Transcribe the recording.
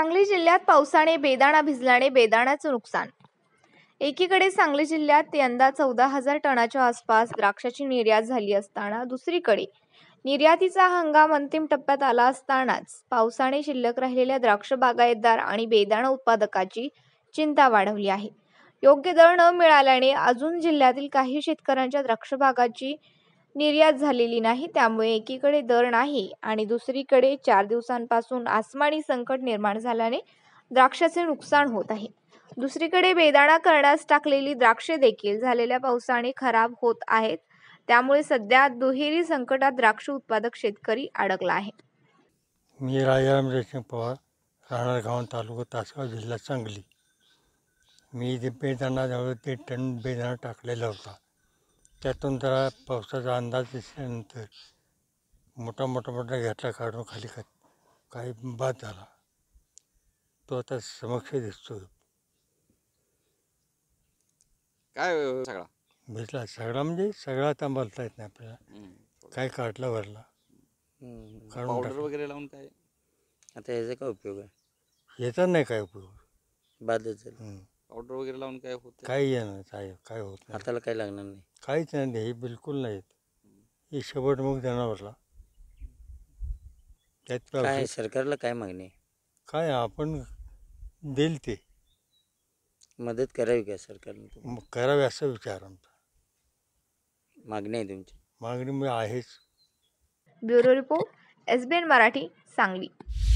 सांगली जिल्ह्यात पावसाने बेदाणा भिजल्याने बेदाणाचं नुकसान एकीकडे सांगली जिल्ह्यात यंदा चौदा हजार टनाच्या आसपास द्राक्षाची निर्यात झाली असताना दुसरीकडे निर्यातीचा हंगाम अंतिम टप्प्यात आला असतानाच पावसाने शिल्लक राहिलेल्या द्राक्ष बागायतदार आणि बेदाणा उत्पादकाची चिंता वाढवली आहे योग्य दर न मिळाल्याने अजून जिल्ह्यातील काही शेतकऱ्यांच्या द्राक्ष बागाची निर्यात झालेली नाही त्यामुळे एकीकडे दर नाही आणि दुसरीकडे चार दिवसांपासून आसमानी संकट निर्माण झाल्याने द्राक्षाचे नुकसान होत आहे दुसरीकडे बेदाणा करण्यास टाकलेली द्राक्षे देखील झालेल्या पावसाने खराब होत आहेत त्यामुळे सध्या दुहेरी संकटात द्राक्ष उत्पादक शेतकरी अडकला आहे मी राजाराम जयसिंग पवार राहणार गाव तालुका तासगाव जिल्हा सांगली मी जे बेदाणा जवळ ते टन बेदाणा टाकलेला होता त्यातून जरा पावसाचा अंदाज दिसल्यानंतर मोठा मोठा मोठा घातला काढून खाली खात काही बाद झाला तो आता समक्ष दिसतो काय सगळा भेटला सगळा म्हणजे सगळा आता बोलता येत नाही आपल्याला काय काढला भरला पावडर वगैरे लावून काय आता याचा काय उपयोग आहे याचा नाही काय उपयोग बाद पावडर वगैरे लावून काय होत काही येणार काय काय होत हाताला काही लागणार नाही काहीच नाही हे बिलकुल नाही हे शेवट मग जनावरला त्यात काय सरकारला काय मागणी काय आपण देईल ते मदत करावी का सरकारने करावी मग करावे असा विचार आमचा मागणी आहे तुमची मागणी आहेच bureau report S B N Marathi Sangli